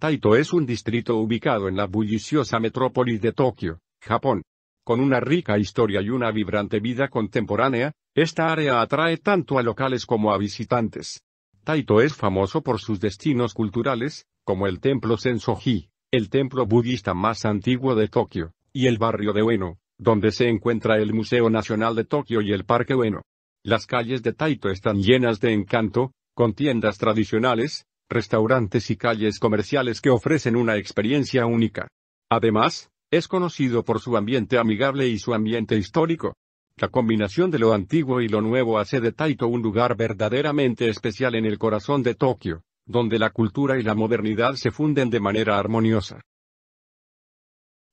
Taito es un distrito ubicado en la bulliciosa metrópolis de Tokio, Japón. Con una rica historia y una vibrante vida contemporánea, esta área atrae tanto a locales como a visitantes. Taito es famoso por sus destinos culturales, como el templo Sensoji, el templo budista más antiguo de Tokio, y el barrio de Ueno, donde se encuentra el Museo Nacional de Tokio y el Parque Ueno. Las calles de Taito están llenas de encanto, con tiendas tradicionales, restaurantes y calles comerciales que ofrecen una experiencia única. Además, es conocido por su ambiente amigable y su ambiente histórico. La combinación de lo antiguo y lo nuevo hace de Taito un lugar verdaderamente especial en el corazón de Tokio, donde la cultura y la modernidad se funden de manera armoniosa.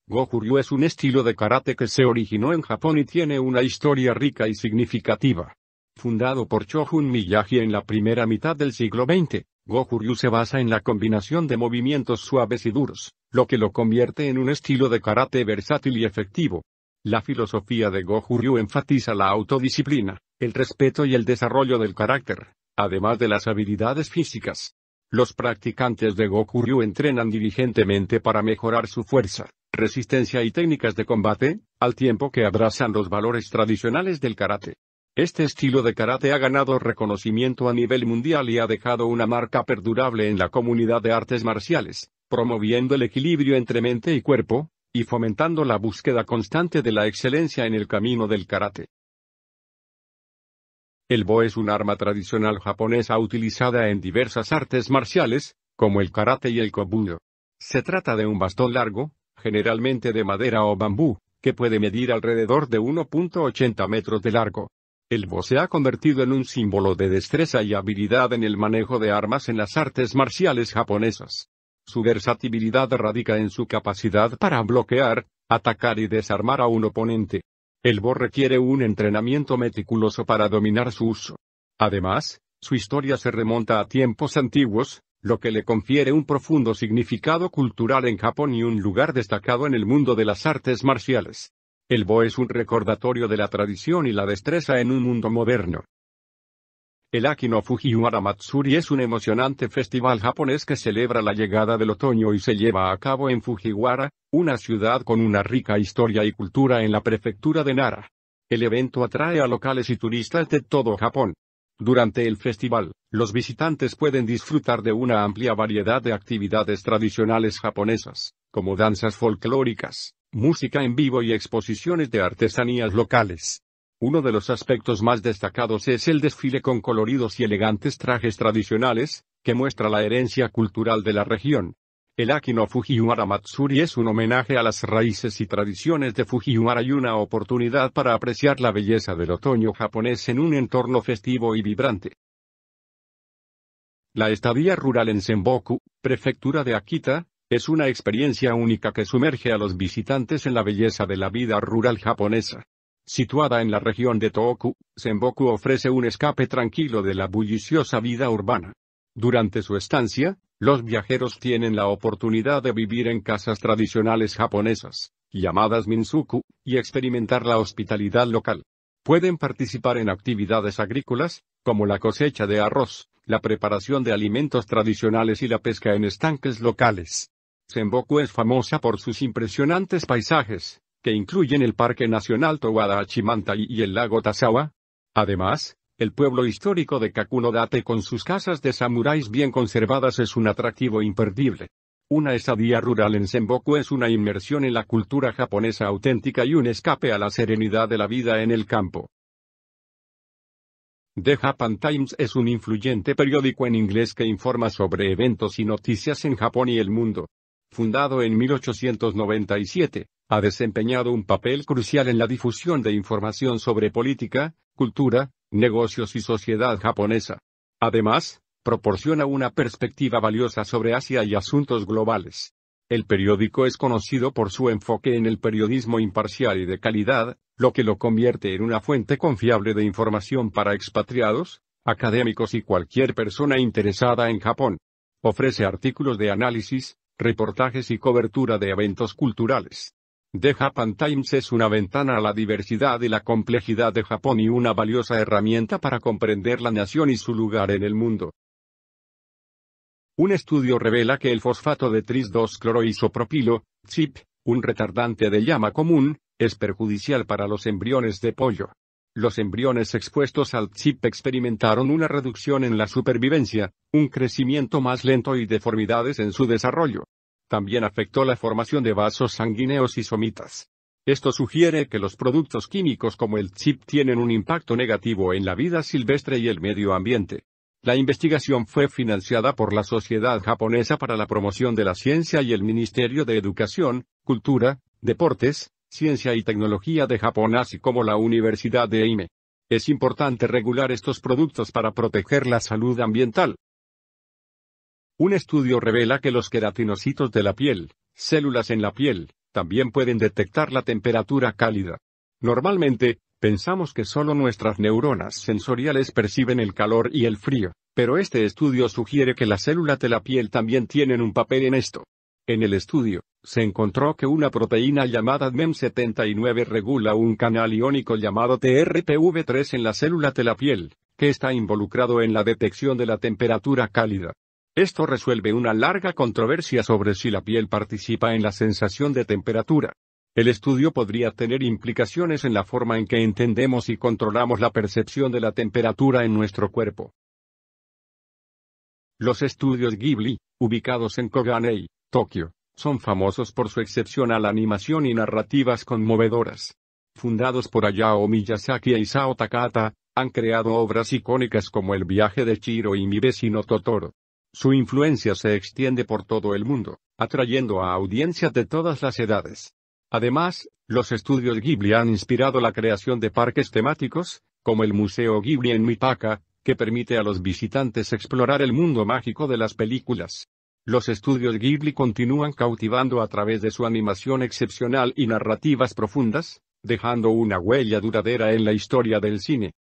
goju es un estilo de karate que se originó en Japón y tiene una historia rica y significativa. Fundado por Chojun Miyagi en la primera mitad del siglo XX, Goju-ryu se basa en la combinación de movimientos suaves y duros, lo que lo convierte en un estilo de karate versátil y efectivo. La filosofía de Goju-ryu enfatiza la autodisciplina, el respeto y el desarrollo del carácter, además de las habilidades físicas. Los practicantes de Goku-ryu entrenan diligentemente para mejorar su fuerza, resistencia y técnicas de combate, al tiempo que abrazan los valores tradicionales del karate. Este estilo de karate ha ganado reconocimiento a nivel mundial y ha dejado una marca perdurable en la comunidad de artes marciales, promoviendo el equilibrio entre mente y cuerpo, y fomentando la búsqueda constante de la excelencia en el camino del karate. El bo es un arma tradicional japonesa utilizada en diversas artes marciales, como el karate y el kobudo. Se trata de un bastón largo, generalmente de madera o bambú, que puede medir alrededor de 1.80 metros de largo. El bo se ha convertido en un símbolo de destreza y habilidad en el manejo de armas en las artes marciales japonesas. Su versatilidad radica en su capacidad para bloquear, atacar y desarmar a un oponente. El bo requiere un entrenamiento meticuloso para dominar su uso. Además, su historia se remonta a tiempos antiguos, lo que le confiere un profundo significado cultural en Japón y un lugar destacado en el mundo de las artes marciales. El Bo es un recordatorio de la tradición y la destreza en un mundo moderno. El Akino Fujiwara Matsuri es un emocionante festival japonés que celebra la llegada del otoño y se lleva a cabo en Fujiwara, una ciudad con una rica historia y cultura en la prefectura de Nara. El evento atrae a locales y turistas de todo Japón. Durante el festival, los visitantes pueden disfrutar de una amplia variedad de actividades tradicionales japonesas, como danzas folclóricas, música en vivo y exposiciones de artesanías locales. Uno de los aspectos más destacados es el desfile con coloridos y elegantes trajes tradicionales, que muestra la herencia cultural de la región. El Akino Fujiwara Matsuri es un homenaje a las raíces y tradiciones de Fujiwara y una oportunidad para apreciar la belleza del otoño japonés en un entorno festivo y vibrante. La estadía rural en Senboku, prefectura de Akita, es una experiencia única que sumerge a los visitantes en la belleza de la vida rural japonesa. Situada en la región de Tohoku, Semboku ofrece un escape tranquilo de la bulliciosa vida urbana. Durante su estancia, los viajeros tienen la oportunidad de vivir en casas tradicionales japonesas, llamadas minzuku, y experimentar la hospitalidad local. Pueden participar en actividades agrícolas, como la cosecha de arroz, la preparación de alimentos tradicionales y la pesca en estanques locales. Semboku es famosa por sus impresionantes paisajes, que incluyen el Parque Nacional towada y el lago Tazawa. Además, el pueblo histórico de Kakunodate con sus casas de samuráis bien conservadas es un atractivo imperdible. Una estadía rural en Senboku es una inmersión en la cultura japonesa auténtica y un escape a la serenidad de la vida en el campo. The Japan Times es un influyente periódico en inglés que informa sobre eventos y noticias en Japón y el mundo fundado en 1897, ha desempeñado un papel crucial en la difusión de información sobre política, cultura, negocios y sociedad japonesa. Además, proporciona una perspectiva valiosa sobre Asia y asuntos globales. El periódico es conocido por su enfoque en el periodismo imparcial y de calidad, lo que lo convierte en una fuente confiable de información para expatriados, académicos y cualquier persona interesada en Japón. Ofrece artículos de análisis, reportajes y cobertura de eventos culturales. The Japan Times es una ventana a la diversidad y la complejidad de Japón y una valiosa herramienta para comprender la nación y su lugar en el mundo. Un estudio revela que el fosfato de tris-2-cloroisopropilo, CHIP, un retardante de llama común, es perjudicial para los embriones de pollo. Los embriones expuestos al chip experimentaron una reducción en la supervivencia, un crecimiento más lento y deformidades en su desarrollo. También afectó la formación de vasos sanguíneos y somitas. Esto sugiere que los productos químicos como el chip tienen un impacto negativo en la vida silvestre y el medio ambiente. La investigación fue financiada por la Sociedad Japonesa para la Promoción de la Ciencia y el Ministerio de Educación, Cultura, Deportes, Ciencia y Tecnología de Japón así como la Universidad de Eime. Es importante regular estos productos para proteger la salud ambiental. Un estudio revela que los queratinocitos de la piel, células en la piel, también pueden detectar la temperatura cálida. Normalmente, pensamos que solo nuestras neuronas sensoriales perciben el calor y el frío, pero este estudio sugiere que las células de la piel también tienen un papel en esto. En el estudio, se encontró que una proteína llamada MEM79 regula un canal iónico llamado TRPV3 en la célula de la piel, que está involucrado en la detección de la temperatura cálida. Esto resuelve una larga controversia sobre si la piel participa en la sensación de temperatura. El estudio podría tener implicaciones en la forma en que entendemos y controlamos la percepción de la temperatura en nuestro cuerpo. Los estudios Ghibli, ubicados en Koganei, Tokio, son famosos por su excepcional animación y narrativas conmovedoras. Fundados por Hayao Miyazaki e Isao Takata, han creado obras icónicas como El viaje de Chiro y Mi vecino Totoro. Su influencia se extiende por todo el mundo, atrayendo a audiencias de todas las edades. Además, los estudios Ghibli han inspirado la creación de parques temáticos, como el Museo Ghibli en Mitaka, que permite a los visitantes explorar el mundo mágico de las películas. Los estudios Ghibli continúan cautivando a través de su animación excepcional y narrativas profundas, dejando una huella duradera en la historia del cine.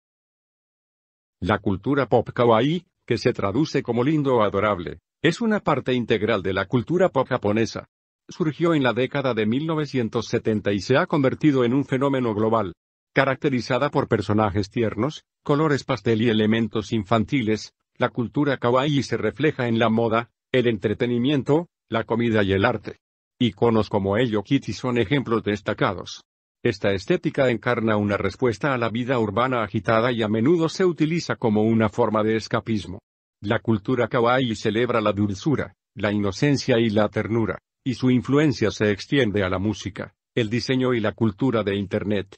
La cultura pop kawaii, que se traduce como lindo o adorable, es una parte integral de la cultura pop japonesa. Surgió en la década de 1970 y se ha convertido en un fenómeno global. Caracterizada por personajes tiernos, colores pastel y elementos infantiles, la cultura kawaii se refleja en la moda, el entretenimiento, la comida y el arte. Iconos como ello Kitty son ejemplos destacados. Esta estética encarna una respuesta a la vida urbana agitada y a menudo se utiliza como una forma de escapismo. La cultura kawaii celebra la dulzura, la inocencia y la ternura, y su influencia se extiende a la música, el diseño y la cultura de Internet.